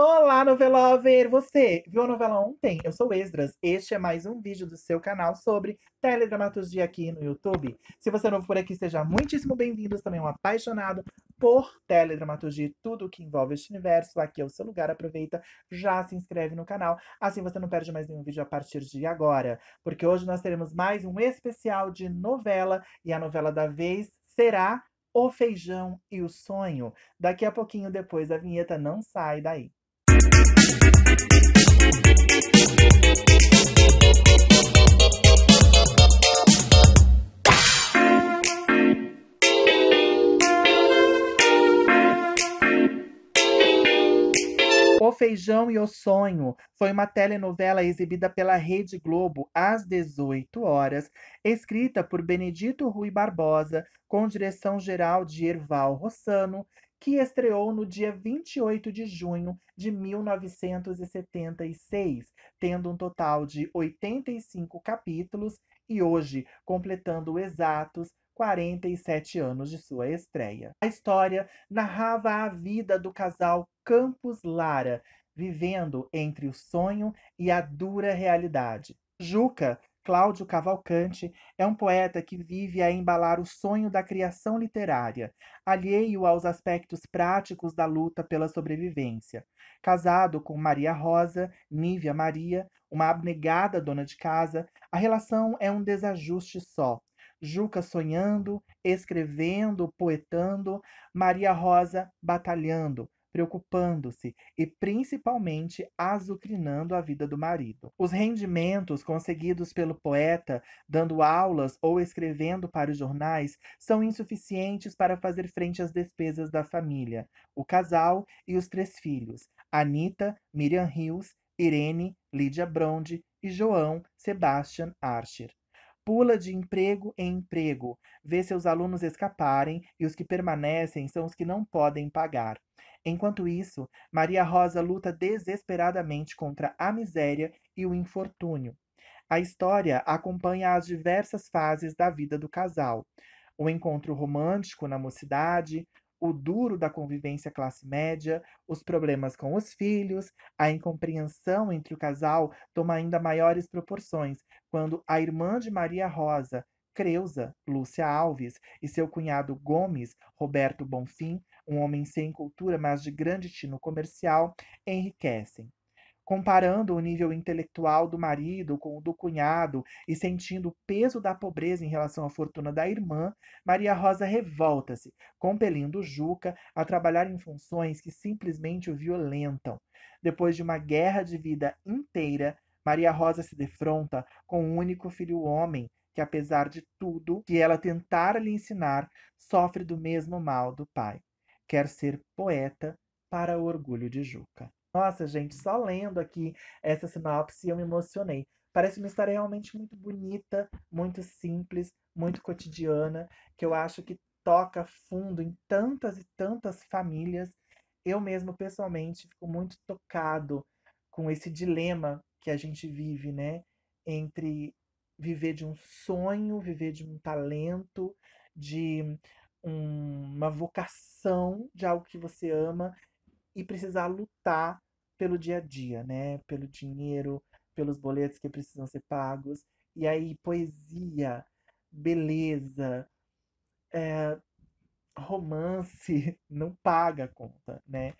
Olá, novelover! Você viu a novela ontem? Eu sou Esdras. Este é mais um vídeo do seu canal sobre teledramaturgia aqui no YouTube. Se você é novo por aqui, seja muitíssimo bem-vindo. Também um apaixonado por teledramaturgia e tudo o que envolve este universo. Aqui é o seu lugar. Aproveita, já se inscreve no canal. Assim você não perde mais nenhum vídeo a partir de agora. Porque hoje nós teremos mais um especial de novela. E a novela da vez será... O Feijão e o Sonho. Daqui a pouquinho, depois da vinheta, não sai daí. O Feijão e o Sonho foi uma telenovela exibida pela Rede Globo às 18 horas, escrita por Benedito Rui Barbosa, com direção geral de Erval Rossano que estreou no dia 28 de junho de 1976, tendo um total de 85 capítulos e hoje completando exatos 47 anos de sua estreia. A história narrava a vida do casal Campos Lara, vivendo entre o sonho e a dura realidade. Juca Cláudio Cavalcante é um poeta que vive a embalar o sonho da criação literária, alheio aos aspectos práticos da luta pela sobrevivência. Casado com Maria Rosa, Nívia Maria, uma abnegada dona de casa, a relação é um desajuste só. Juca sonhando, escrevendo, poetando, Maria Rosa batalhando, preocupando-se e principalmente azucrinando a vida do marido. Os rendimentos conseguidos pelo poeta, dando aulas ou escrevendo para os jornais, são insuficientes para fazer frente às despesas da família, o casal e os três filhos, Anita, Miriam Rios, Irene, Lídia Bronde e João Sebastian Archer pula de emprego em emprego, vê seus alunos escaparem e os que permanecem são os que não podem pagar. Enquanto isso, Maria Rosa luta desesperadamente contra a miséria e o infortúnio. A história acompanha as diversas fases da vida do casal: o encontro romântico na mocidade, o duro da convivência classe média, os problemas com os filhos, a incompreensão entre o casal toma ainda maiores proporções quando a irmã de Maria Rosa, Creuza, Lúcia Alves, e seu cunhado Gomes, Roberto Bonfim, um homem sem cultura, mas de grande tino comercial, enriquecem. Comparando o nível intelectual do marido com o do cunhado e sentindo o peso da pobreza em relação à fortuna da irmã, Maria Rosa revolta-se, compelindo Juca a trabalhar em funções que simplesmente o violentam. Depois de uma guerra de vida inteira, Maria Rosa se defronta com o um único filho homem, que apesar de tudo que ela tentara lhe ensinar, sofre do mesmo mal do pai quer ser poeta para o orgulho de Juca. Nossa, gente, só lendo aqui essa sinopse eu me emocionei. Parece uma história realmente muito bonita, muito simples, muito cotidiana, que eu acho que toca fundo em tantas e tantas famílias. Eu mesmo, pessoalmente, fico muito tocado com esse dilema que a gente vive, né? Entre viver de um sonho, viver de um talento, de um, uma vocação de algo que você ama e precisar lutar pelo dia a dia, né? Pelo dinheiro, pelos boletos que precisam ser pagos. E aí, poesia, beleza, é, romance não paga a conta, né?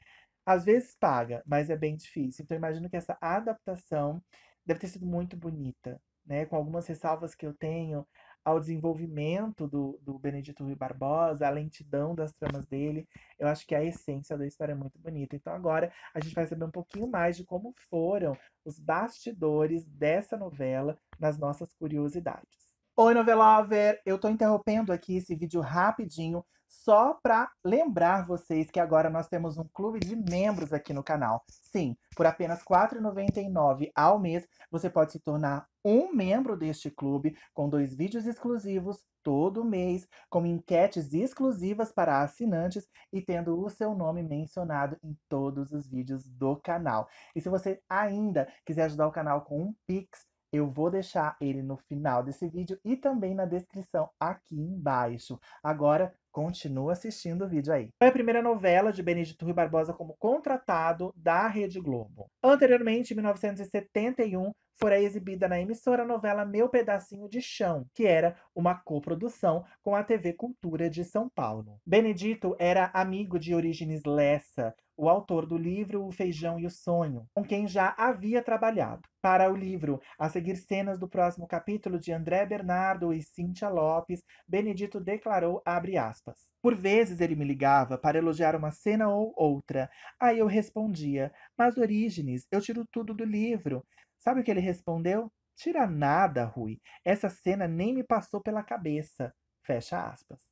Às vezes paga, mas é bem difícil. Então, imagino que essa adaptação deve ter sido muito bonita, né? Com algumas ressalvas que eu tenho ao desenvolvimento do, do Benedito Rui Barbosa, a lentidão das tramas dele. Eu acho que a essência da história é muito bonita. Então agora a gente vai saber um pouquinho mais de como foram os bastidores dessa novela nas nossas curiosidades. Oi, novelover! Eu tô interrompendo aqui esse vídeo rapidinho só para lembrar vocês que agora nós temos um clube de membros aqui no canal. Sim, por apenas R$ 4,99 ao mês, você pode se tornar um membro deste clube com dois vídeos exclusivos todo mês, com enquetes exclusivas para assinantes e tendo o seu nome mencionado em todos os vídeos do canal. E se você ainda quiser ajudar o canal com um Pix, eu vou deixar ele no final desse vídeo e também na descrição aqui embaixo. Agora, continua assistindo o vídeo aí. Foi a primeira novela de Benedito Rui Barbosa como contratado da Rede Globo. Anteriormente, em 1971, fora exibida na emissora a novela Meu Pedacinho de Chão, que era uma coprodução com a TV Cultura de São Paulo. Benedito era amigo de origens Lessa, o autor do livro O Feijão e o Sonho, com quem já havia trabalhado. Para o livro, a seguir cenas do próximo capítulo de André Bernardo e Cíntia Lopes, Benedito declarou, aspas, Por vezes ele me ligava para elogiar uma cena ou outra. Aí eu respondia, mas Orígenes, eu tiro tudo do livro. Sabe o que ele respondeu? Tira nada, Rui. Essa cena nem me passou pela cabeça. Fecha aspas.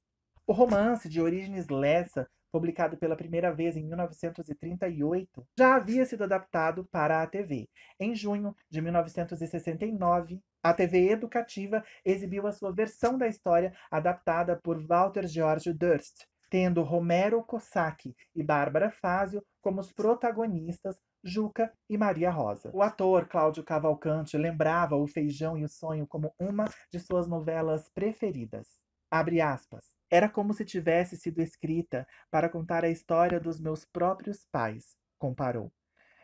O romance de Orígenes Lessa publicado pela primeira vez em 1938, já havia sido adaptado para a TV. Em junho de 1969, a TV Educativa exibiu a sua versão da história adaptada por Walter George Durst, tendo Romero Cossack e Bárbara Fazio como os protagonistas Juca e Maria Rosa. O ator Cláudio Cavalcante lembrava O Feijão e o Sonho como uma de suas novelas preferidas. Abre aspas. Era como se tivesse sido escrita para contar a história dos meus próprios pais, comparou.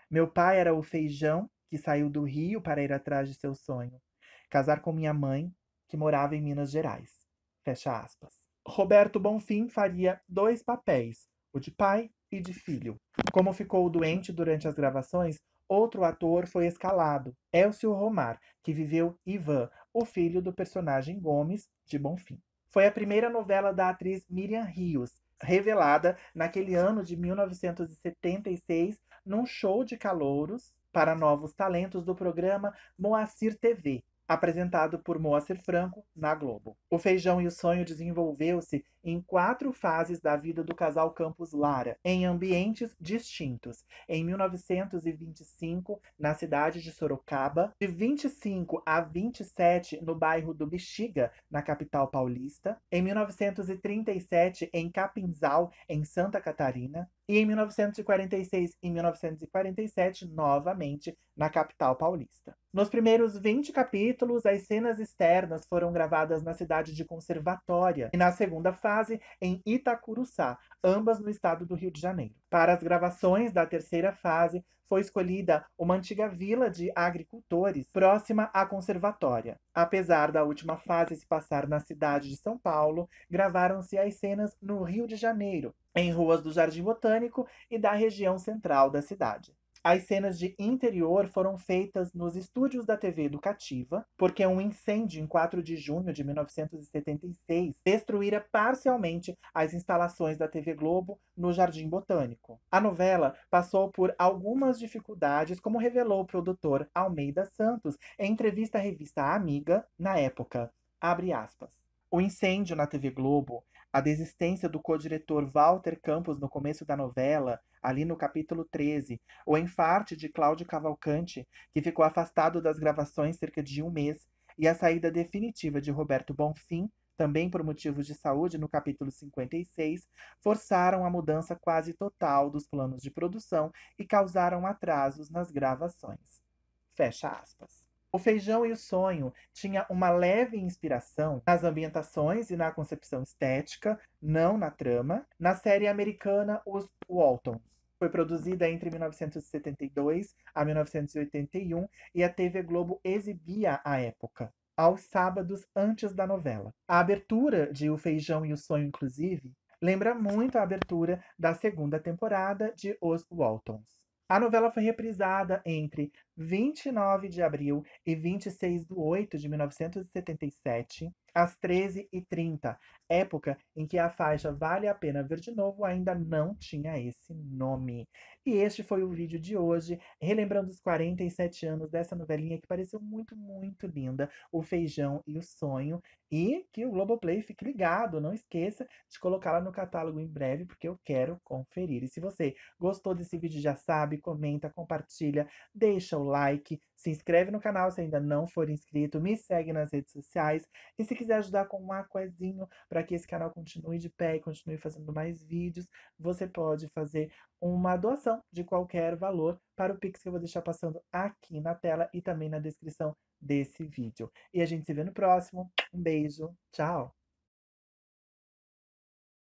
Meu pai era o feijão que saiu do Rio para ir atrás de seu sonho, casar com minha mãe, que morava em Minas Gerais. Fecha aspas. Roberto Bonfim faria dois papéis, o de pai e de filho. Como ficou doente durante as gravações, outro ator foi escalado, Elcio Romar, que viveu Ivan, o filho do personagem Gomes de Bonfim. Foi a primeira novela da atriz Miriam Rios, revelada naquele ano de 1976 num show de calouros para novos talentos do programa Moacir TV, apresentado por Moacir Franco na Globo. O Feijão e o Sonho desenvolveu-se em quatro fases da vida do casal Campos Lara, em ambientes distintos. Em 1925, na cidade de Sorocaba, de 25 a 27, no bairro do Bexiga, na capital paulista, em 1937, em Capinzal, em Santa Catarina, e em 1946 e 1947, novamente na capital paulista. Nos primeiros 20 capítulos, as cenas externas foram gravadas na cidade de Conservatória e na segunda fase em Itacuruçá, ambas no estado do Rio de Janeiro. Para as gravações da terceira fase, foi escolhida uma antiga vila de agricultores próxima à Conservatória. Apesar da última fase se passar na cidade de São Paulo, gravaram-se as cenas no Rio de Janeiro, em ruas do Jardim Botânico e da região central da cidade. As cenas de interior foram feitas nos estúdios da TV Educativa, porque um incêndio em 4 de junho de 1976 destruíra parcialmente as instalações da TV Globo no Jardim Botânico. A novela passou por algumas dificuldades, como revelou o produtor Almeida Santos em entrevista à revista Amiga, na época. Abre aspas. O incêndio na TV Globo a desistência do co-diretor Walter Campos no começo da novela, ali no capítulo 13, o enfarte de Cláudio Cavalcante, que ficou afastado das gravações cerca de um mês, e a saída definitiva de Roberto Bonfim, também por motivos de saúde, no capítulo 56, forçaram a mudança quase total dos planos de produção e causaram atrasos nas gravações. Fecha aspas. O feijão e o sonho tinha uma leve inspiração nas ambientações e na concepção estética, não na trama, na série americana Os Waltons. Foi produzida entre 1972 a 1981 e a TV Globo exibia a época, aos sábados antes da novela. A abertura de O Feijão e o Sonho, inclusive, lembra muito a abertura da segunda temporada de Os Waltons. A novela foi reprisada entre 29 de abril e 26 de 8 de 1977 às 13h30, época em que a faixa Vale a Pena Ver de Novo ainda não tinha esse nome. E este foi o vídeo de hoje, relembrando os 47 anos dessa novelinha que pareceu muito, muito linda, O Feijão e o Sonho. E que o Globoplay fique ligado, não esqueça de colocá-la no catálogo em breve, porque eu quero conferir. E se você gostou desse vídeo, já sabe, comenta, compartilha, deixa o like, se inscreve no canal se ainda não for inscrito, me segue nas redes sociais e se quiser ajudar com um aquazinho para que esse canal continue de pé e continue fazendo mais vídeos, você pode fazer uma doação de qualquer valor para o Pix que eu vou deixar passando aqui na tela e também na descrição desse vídeo. E a gente se vê no próximo. Um beijo, tchau!